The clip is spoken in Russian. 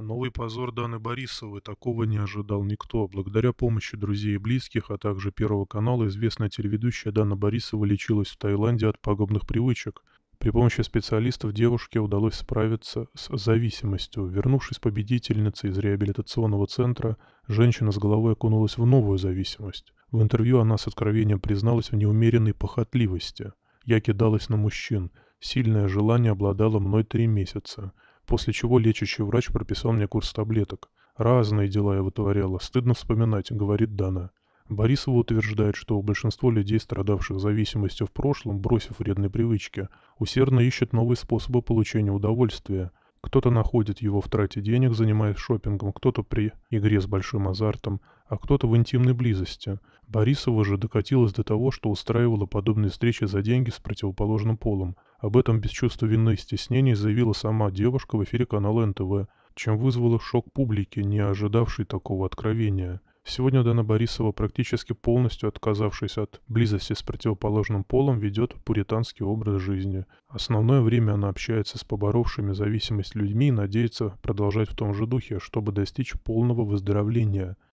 Новый позор Даны Борисовой такого не ожидал никто. Благодаря помощи друзей и близких, а также Первого канала, известная телеведущая Дана Борисова лечилась в Таиланде от пагубных привычек. При помощи специалистов девушке удалось справиться с зависимостью. Вернувшись победительницей из реабилитационного центра, женщина с головой окунулась в новую зависимость. В интервью она с откровением призналась в неумеренной похотливости. «Я кидалась на мужчин. Сильное желание обладало мной три месяца» после чего лечащий врач прописал мне курс таблеток. Разные дела я вытворяла, стыдно вспоминать, говорит Дана. Борисова утверждает, что большинство людей, страдавших зависимостью в прошлом, бросив вредные привычки, усердно ищет новые способы получения удовольствия. Кто-то находит его в трате денег, занимаясь шопингом, кто-то при игре с большим азартом, а кто-то в интимной близости. Борисова же докатилась до того, что устраивала подобные встречи за деньги с противоположным полом. Об этом без чувства вины и стеснений заявила сама девушка в эфире канала НТВ, чем вызвала шок публики, не ожидавшей такого откровения. Сегодня Дана Борисова, практически полностью отказавшись от близости с противоположным полом, ведет пуританский образ жизни. Основное время она общается с поборовшими зависимость людьми и надеется продолжать в том же духе, чтобы достичь полного выздоровления –